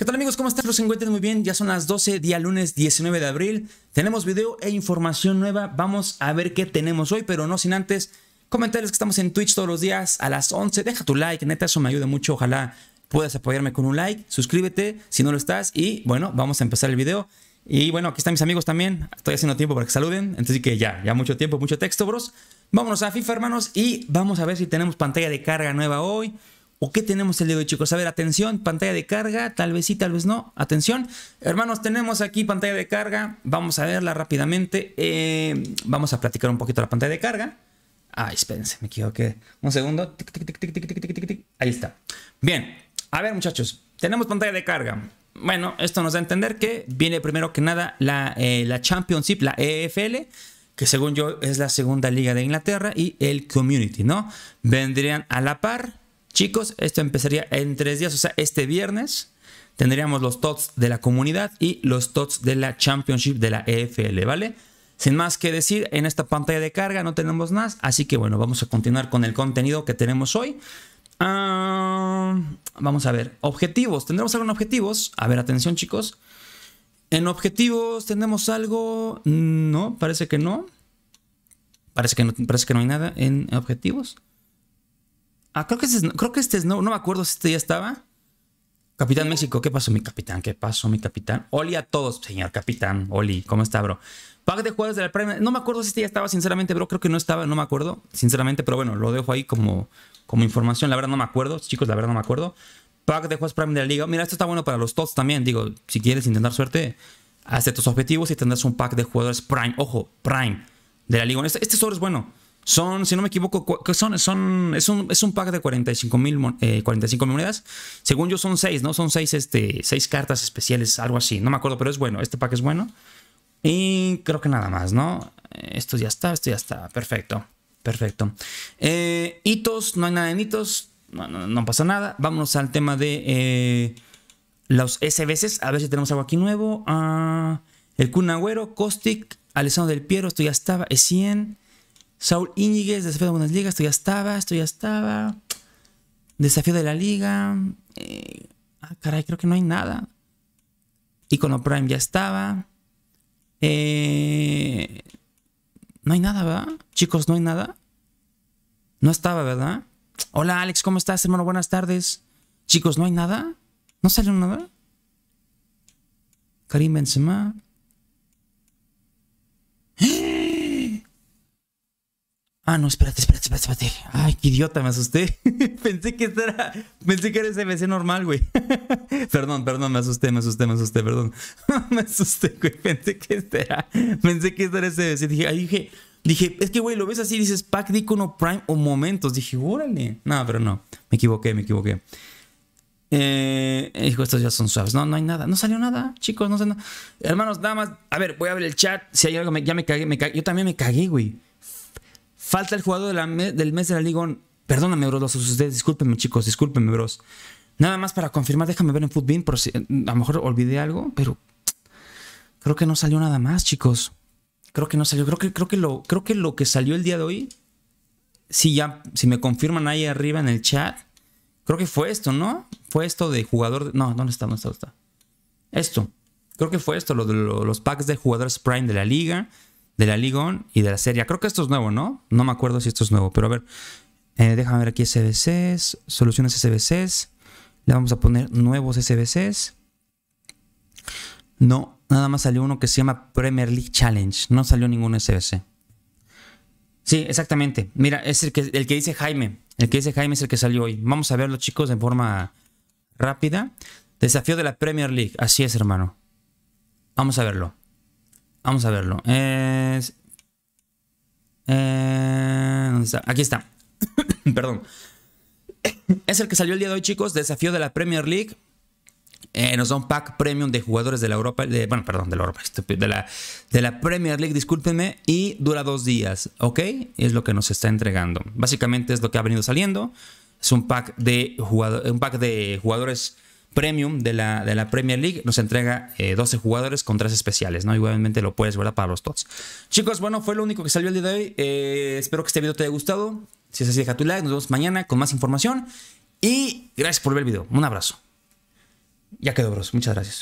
¿Qué tal amigos? ¿Cómo están? Los encuentren muy bien. Ya son las 12, día lunes 19 de abril. Tenemos video e información nueva. Vamos a ver qué tenemos hoy, pero no sin antes comentarles que estamos en Twitch todos los días a las 11. Deja tu like, neta, eso me ayuda mucho. Ojalá puedas apoyarme con un like. Suscríbete si no lo estás. Y bueno, vamos a empezar el video. Y bueno, aquí están mis amigos también. Estoy haciendo tiempo para que saluden. Entonces que ya, ya mucho tiempo, mucho texto, bros. Vámonos a FIFA, hermanos. Y vamos a ver si tenemos pantalla de carga nueva hoy. ¿O qué tenemos el día de chicos? A ver, atención, pantalla de carga, tal vez sí, tal vez no. Atención, hermanos, tenemos aquí pantalla de carga. Vamos a verla rápidamente. Eh, vamos a platicar un poquito la pantalla de carga. Ay, ah, espérense, me que... Un segundo. Ahí está. Bien, a ver, muchachos, tenemos pantalla de carga. Bueno, esto nos da a entender que viene primero que nada la, eh, la Championship, la EFL que según yo es la segunda liga de Inglaterra, y el Community, ¿no? Vendrían a la par Chicos, esto empezaría en tres días, o sea, este viernes tendríamos los tots de la comunidad y los tots de la Championship de la EFL, ¿vale? Sin más que decir, en esta pantalla de carga no tenemos más, así que bueno, vamos a continuar con el contenido que tenemos hoy. Ah, vamos a ver, objetivos, ¿tendremos algo en objetivos? A ver, atención chicos. En objetivos tenemos algo... No, parece que no. Parece que no, parece que no hay nada en objetivos. Ah, creo que este es, creo que este no, no me acuerdo si este ya estaba. Capitán México, ¿qué pasó, mi capitán? ¿Qué pasó, mi capitán? Oli a todos, señor capitán. Oli, ¿cómo está, bro? Pack de jugadores de la Prime. No me acuerdo si este ya estaba, sinceramente, bro. Creo que no estaba, no me acuerdo, sinceramente, pero bueno, lo dejo ahí como, como información. La verdad, no me acuerdo, chicos, la verdad, no me acuerdo. Pack de jugadores Prime de la Liga. Mira, esto está bueno para los TOTS también. Digo, si quieres intentar suerte, hazte tus objetivos y tendrás un pack de jugadores Prime. Ojo, Prime de la Liga. Este, este es bueno. Son, si no me equivoco, son, son, es, un, pack de 45 eh, mil monedas. Según yo son 6, ¿no? Son 6 este, seis cartas especiales, algo así. No me acuerdo, pero es bueno. Este pack es bueno. Y creo que nada más, ¿no? Esto ya está, esto ya está. Perfecto, perfecto. Eh, hitos, no hay nada en hitos. No, pasa nada. Vámonos al tema de eh, los SBCs. A ver si tenemos algo aquí nuevo. Ah, el Kun Agüero, Caustic, Alessandro del Piero. Esto ya estaba. Es 100. Saúl Íñiguez, desafío de buenas ligas, esto ya estaba, esto ya estaba. Desafío de la liga. Eh, ah, caray, creo que no hay nada. Icono Prime ya estaba. Eh, no hay nada, ¿verdad? Chicos, no hay nada. No estaba, ¿verdad? Hola, Alex, ¿cómo estás, hermano? Buenas tardes. Chicos, ¿no hay nada? ¿No salió nada? Karim Benzema. Ah, no, espérate, espérate, espérate, espérate. Ay, qué idiota, me asusté. pensé que era, pensé que era SBC normal, güey. perdón, perdón, me asusté, me asusté, me asusté, perdón. me asusté, güey. Pensé que este era, pensé que este era SBC. Dije, dije, dije, es que, güey, lo ves así, dices pack Dicono prime o momentos. Dije, órale. No, pero no, me equivoqué, me equivoqué. Eh, estos ya son suaves. No, no hay nada. No salió nada, chicos. No sé nada. Hermanos, nada más. A ver, voy a ver el chat. Si hay algo, ya me cagué, me cagué. Yo también me cagué, güey. Falta el jugador del mes de la Liga. Perdóname, bros, ustedes. Discúlpenme, chicos. Discúlpenme, bros. Nada más para confirmar, déjame ver en Footbin, por si eh, a lo mejor olvidé algo, pero creo que no salió nada más, chicos. Creo que no salió. Creo que, creo que, lo, creo que lo que salió el día de hoy, si ya, si me confirman ahí arriba en el chat, creo que fue esto, ¿no? Fue esto de jugador. no no, ¿dónde está? ¿Dónde está? está? Esto. Creo que fue esto, los packs de jugadores Prime de la liga de la Ligon y de la serie. Creo que esto es nuevo, ¿no? No me acuerdo si esto es nuevo, pero a ver. Eh, déjame ver aquí SBCs, soluciones SBCs. Le vamos a poner nuevos SBCs. No, nada más salió uno que se llama Premier League Challenge. No salió ningún SBC. Sí, exactamente. Mira, es el que, el que dice Jaime. El que dice Jaime es el que salió hoy. Vamos a verlo, chicos, de forma rápida. Desafío de la Premier League. Así es, hermano. Vamos a verlo. Vamos a verlo. Eh, Aquí está. Perdón. es el que salió el día de hoy, chicos. Desafío de la Premier League. Eh, nos da un pack premium de jugadores de la Europa. bueno, perdón, de la Europa, de la, Premier League, discúlpenme. Y dura dos días, ¿ok? Es lo que nos está entregando. Básicamente es lo que ha venido saliendo. Es un pack de, jugador, un pack de jugadores Premium de la, de la Premier League nos entrega 12 eh, jugadores con 3 especiales, ¿no? igualmente lo puedes ver para los tots. Chicos, bueno, fue lo único que salió el día de hoy. Eh, espero que este video te haya gustado. Si es así, deja tu like. Nos vemos mañana con más información. Y gracias por ver el video. Un abrazo. Ya quedó, bros. Muchas gracias.